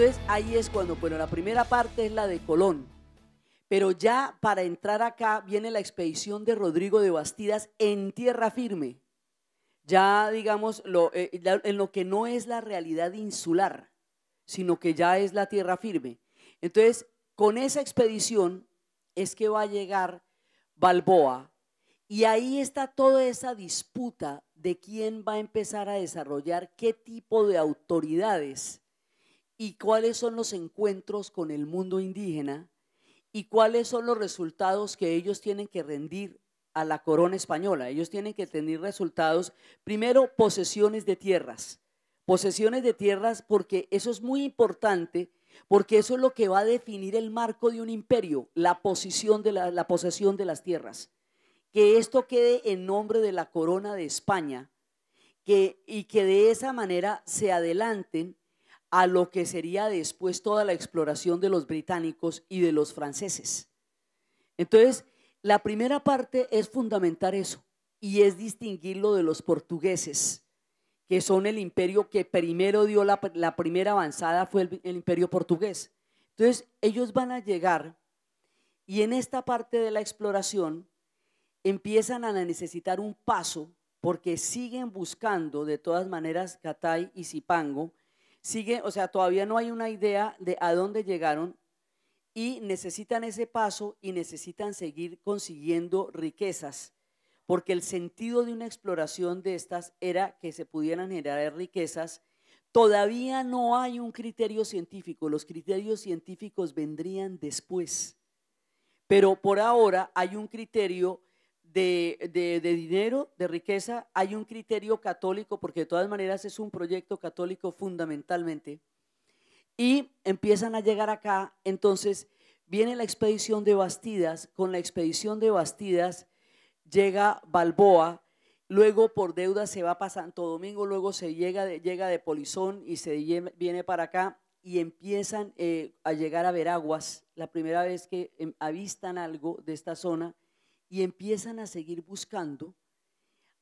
Entonces ahí es cuando, bueno, la primera parte es la de Colón, pero ya para entrar acá viene la expedición de Rodrigo de Bastidas en tierra firme, ya digamos eh, en lo que no es la realidad insular, sino que ya es la tierra firme. Entonces, con esa expedición es que va a llegar Balboa y ahí está toda esa disputa de quién va a empezar a desarrollar qué tipo de autoridades y cuáles son los encuentros con el mundo indígena y cuáles son los resultados que ellos tienen que rendir a la corona española. Ellos tienen que tener resultados, primero, posesiones de tierras. Posesiones de tierras porque eso es muy importante, porque eso es lo que va a definir el marco de un imperio, la, posición de posesión de las tierras. Que esto quede en nombre de la corona de España que, y que de esa manera se adelanten a lo que sería después toda la exploración de los británicos y de los franceses. Entonces, la primera parte es fundamentar eso y es distinguirlo de los portugueses, que son el imperio que primero dio la, primera avanzada, fue el, imperio portugués. Entonces, ellos van a llegar y en esta parte de la exploración empiezan a necesitar un paso porque siguen buscando de todas maneras Catay y Zipango Sigue, o sea, todavía no hay una idea de a dónde llegaron y necesitan ese paso y necesitan seguir consiguiendo riquezas, porque el sentido de una exploración de estas era que se pudieran generar riquezas. Todavía no hay un criterio científico, los criterios científicos vendrían después, pero por ahora hay un criterio de, dinero, de riqueza, hay un criterio católico, porque de todas maneras es un proyecto católico fundamentalmente, y empiezan a llegar acá, entonces viene la expedición de Bastidas, con la expedición de Bastidas llega Balboa, luego por deuda se va para Santo Domingo, luego se llega de, llega de Polizón y se viene para acá y empiezan eh, a llegar a Veraguas, la primera vez que em, avistan algo de esta zona, y empiezan a seguir buscando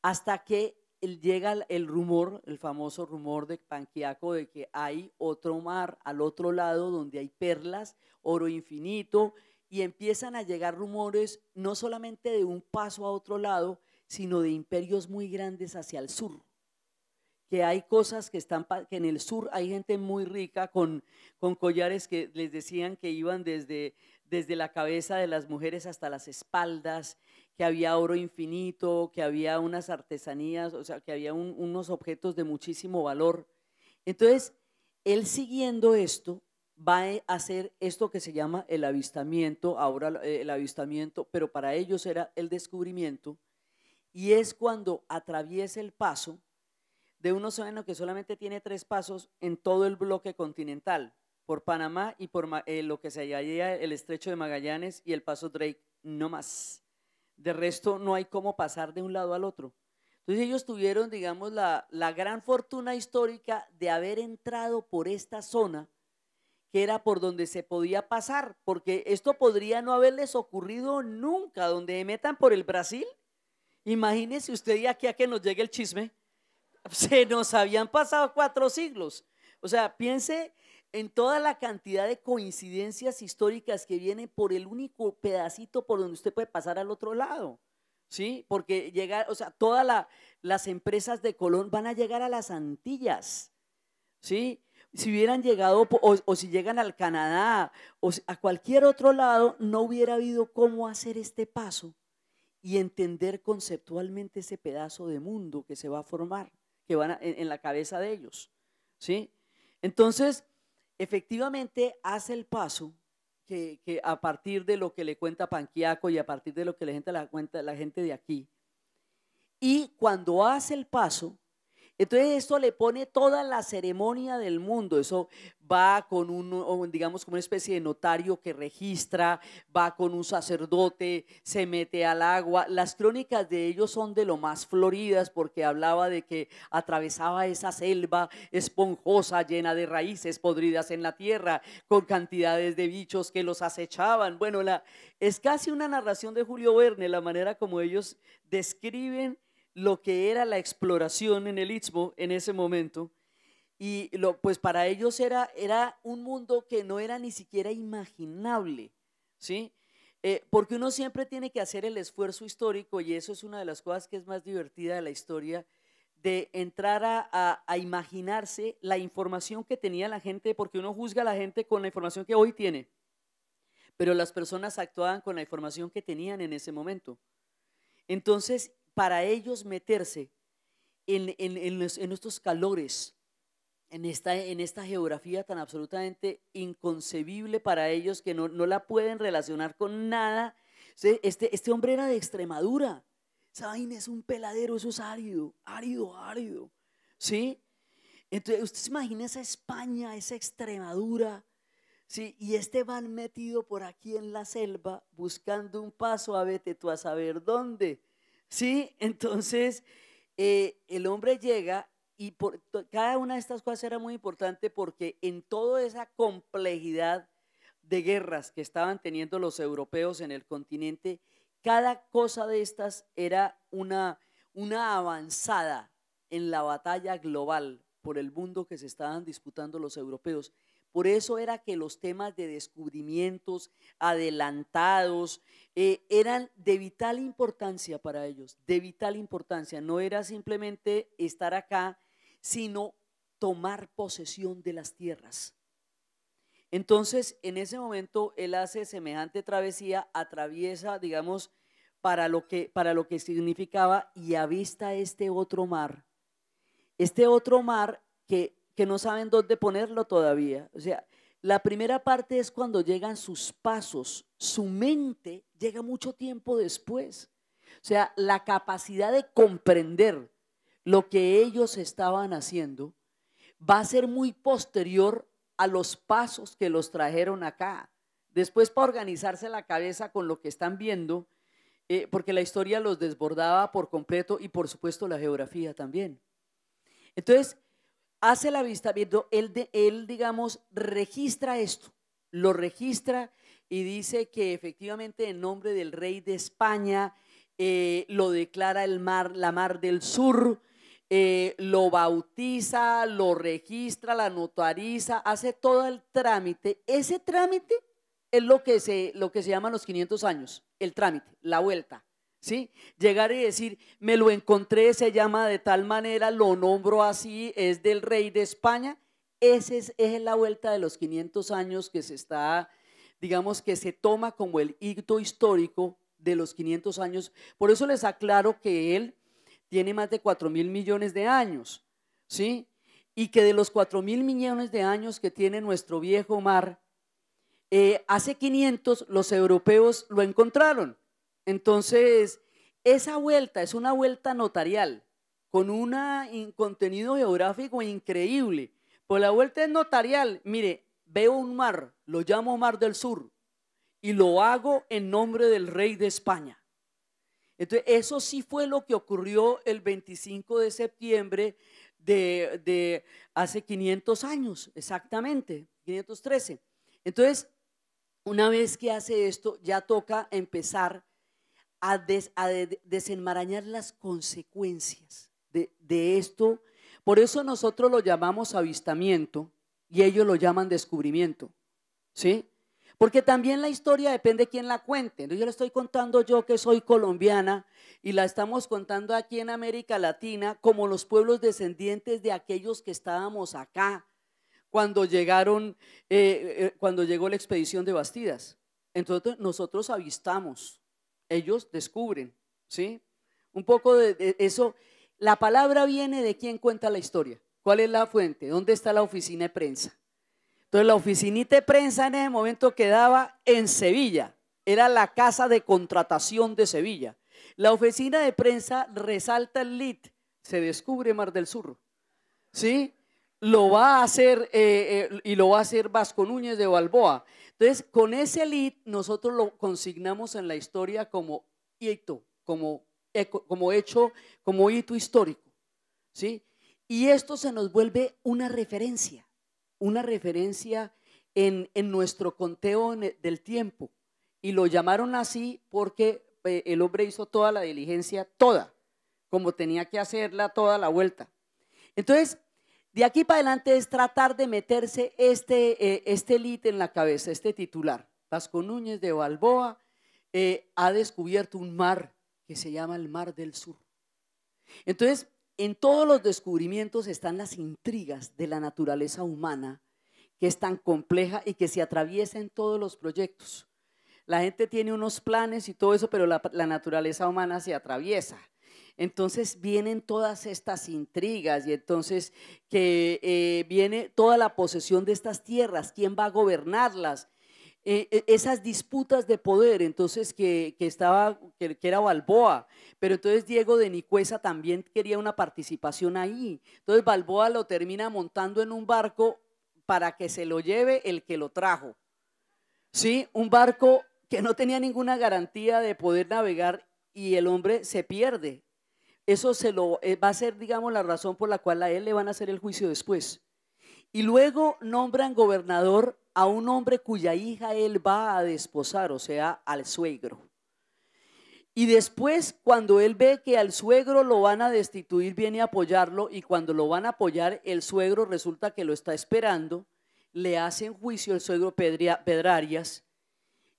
hasta que llega el rumor, el famoso rumor de Panquiaco de que hay otro mar al otro lado donde hay perlas, oro infinito, y empiezan a llegar rumores no solamente de un paso a otro lado, sino de imperios muy grandes hacia el sur que hay cosas que están, que en el sur hay gente muy rica con, con collares que les decían que iban desde desde la cabeza de las mujeres hasta las espaldas, que había oro infinito, que había unas artesanías, o sea, que había unos objetos de muchísimo valor. Entonces, él siguiendo esto, va a hacer esto que se llama el avistamiento, ahora eh, el avistamiento, pero para ellos era el descubrimiento, y es cuando atraviesa el paso de un océano que solamente tiene tres pasos en todo el bloque continental, por Panamá y por eh, lo que se llama el estrecho de Magallanes y el paso Drake, no más. De resto, no hay cómo pasar de un lado al otro. Entonces ellos tuvieron, digamos, la, gran fortuna histórica de haber entrado por esta zona que era por donde se podía pasar, porque esto podría no haberles ocurrido nunca, donde metan por el Brasil. Imagínese usted y aquí a que nos llegue el chisme, se nos habían pasado cuatro siglos. O sea, piense en toda la cantidad de coincidencias históricas que vienen por el único pedacito por donde usted puede pasar al otro lado. ¿Sí? Porque llegar, o sea, todas las empresas de Colón van a llegar a las Antillas. ¿Sí? Si hubieran llegado o, si llegan al Canadá o a cualquier otro lado, no hubiera habido cómo hacer este paso y entender conceptualmente ese pedazo de mundo que se va a formar, que van en, en la cabeza de ellos. ¿Sí? Entonces, efectivamente hace el paso que, a partir de lo que le cuenta Panquiaco y a partir de lo que le cuenta, la gente de aquí, y cuando hace el paso, entonces esto le pone toda la ceremonia del mundo. Eso va con un, digamos, como una especie de notario que registra, va con un sacerdote, se mete al agua. Las crónicas de ellos son de lo más floridas porque hablaba de que atravesaba esa selva esponjosa, llena de raíces podridas en la tierra, con cantidades de bichos que los acechaban. Bueno, es casi una narración de Julio Verne, la manera como ellos describen lo que era la exploración en el Istmo en ese momento. Y lo, pues para ellos era, era un mundo que no era ni siquiera imaginable, ¿sí? Eh, porque uno siempre tiene que hacer el esfuerzo histórico y eso es una de las cosas que es más divertida de la historia, de entrar a imaginarse la información que tenía la gente, porque uno juzga a la gente con la información que hoy tiene, pero las personas actuaban con la información que tenían en ese momento. Entonces, para ellos meterse en, en, estos calores, en esta, en esta geografía tan absolutamente inconcebible para ellos que no, la pueden relacionar con nada. Este, este hombre era de Extremadura. saben es un peladero, eso es árido, árido, árido. ¿Sí? Entonces, usted se imagina esa España, esa Extremadura, ¿sí? Y este van metido por aquí en la selva buscando un paso a vete tú a saber dónde. Sí, entonces eh, el hombre llega y cada una de estas cosas era muy importante porque en toda esa complejidad de guerras que estaban teniendo los europeos en el continente, cada cosa de estas era una avanzada en la batalla global por el mundo que se estaban disputando los europeos. Por eso era que los temas de descubrimientos adelantados eh, eran de vital importancia para ellos, de vital importancia. No era simplemente estar acá, sino tomar posesión de las tierras. Entonces, en ese momento, él hace semejante travesía, atraviesa, digamos, para lo que, para lo que significaba y avista este otro mar. Este otro mar que que no saben dónde ponerlo todavía. O sea, la primera parte es cuando llegan sus pasos, su mente llega mucho tiempo después. O sea, la capacidad de comprender lo que ellos estaban haciendo va a ser muy posterior a los pasos que los trajeron acá. Después para organizarse la cabeza con lo que están viendo, eh, porque la historia los desbordaba por completo y por supuesto la geografía también. Entonces, hace el vista él, él, digamos, registra esto, lo registra y dice que efectivamente en nombre del rey de España eh, lo declara el mar, la mar del sur, eh, lo bautiza, lo registra, la notariza, hace todo el trámite. Ese trámite es lo que se, lo que se llaman los 500 años, el trámite, la vuelta. Llegar y decir, me lo encontré, se llama de tal manera, lo nombro así, es del rey de España. Esa es, la vuelta de los 500 años que se está, digamos, que se toma como el hito histórico de los 500 años. Por eso les aclaro que él tiene más de 4 mil millones de años, ¿sí? Y que de los 4 mil millones de años que tiene nuestro viejo mar, eh, hace 500 los europeos lo encontraron entonces, esa vuelta es una vuelta notarial, con un contenido geográfico increíble. Pues la vuelta es notarial. Mire, veo un mar, lo llamo Mar del Sur, y lo hago en nombre del rey de España. Entonces, eso sí fue lo que ocurrió el 25 de septiembre de, de, hace 500 años, exactamente, 513. Entonces, una vez que hace esto, ya toca empezar a, desenmarañar las consecuencias de, esto. Por eso nosotros lo llamamos avistamiento y ellos lo llaman descubrimiento. ¿Sí? Porque también la historia depende de quién la cuente. Yo le estoy contando yo que soy colombiana y la estamos contando aquí en América Latina como los pueblos descendientes de aquellos que estábamos acá cuando llegaron, eh, eh, cuando llegó la expedición de Bastidas. Entonces nosotros avistamos ellos descubren, ¿sí? Un poco de, eso. La palabra viene de quién cuenta la historia. ¿Cuál es la fuente? ¿Dónde está la oficina de prensa? Entonces la oficinita de prensa en ese momento quedaba en Sevilla. Era la casa de contratación de Sevilla. La oficina de prensa resalta el lit. Se descubre Mar del Sur. ¿Sí? lo va a hacer eh, eh, y lo va a hacer Vasco Núñez de Balboa. Entonces, con ese lead nosotros lo consignamos en la historia como hito, como, como hecho, como hito histórico, ¿sí? Y esto se nos vuelve una referencia, una referencia en, en nuestro conteo e, del tiempo. Y lo llamaron así porque eh, el hombre hizo toda la diligencia, toda, como tenía que hacerla toda la vuelta. Entonces, de aquí para adelante es tratar de meterse este, elite eh, este en la cabeza, este titular. Vasco Núñez de Balboa eh, ha descubierto un mar que se llama el Mar del Sur. Entonces, en todos los descubrimientos están las intrigas de la naturaleza humana, que es tan compleja y que se atraviesa en todos los proyectos. La gente tiene unos planes y todo eso, pero la naturaleza humana se atraviesa. Entonces vienen todas estas intrigas y entonces que eh, viene toda la posesión de estas tierras, quién va a gobernarlas, eh, e, esas disputas de poder, entonces que, estaba, que, era Balboa, pero entonces Diego de Nicuesa también quería una participación ahí. Entonces Balboa lo termina montando en un barco para que se lo lleve el que lo trajo. ¿Sí? Un barco que no tenía ninguna garantía de poder navegar y el hombre se pierde. Eso se lo, eh, va a ser, digamos, la razón por la cual a él le van a hacer el juicio después. Y luego nombran gobernador a un hombre cuya hija él va a desposar, o sea, al suegro. Y después, cuando él ve que al suegro lo van a destituir, viene a apoyarlo y cuando lo van a apoyar, el suegro resulta que lo está esperando, le hacen juicio el suegro Pedrarias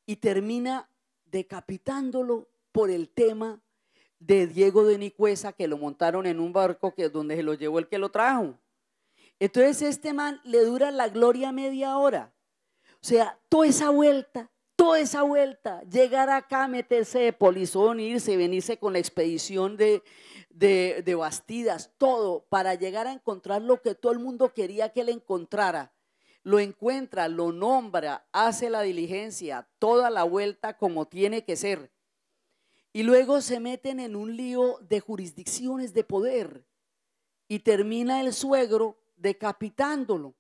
y termina decapitándolo por el tema de Diego de Nicuesa que lo montaron en un barco que, donde se lo llevó el que lo trajo. Entonces este man le dura la gloria media hora. O sea, toda esa vuelta, toda esa vuelta, llegar acá, meterse de polizón, irse, venirse con la expedición de, de, de Bastidas, todo para llegar a encontrar lo que todo el mundo quería que él encontrara lo encuentra, lo nombra, hace la diligencia, toda la vuelta como tiene que ser y luego se meten en un lío de jurisdicciones de poder y termina el suegro decapitándolo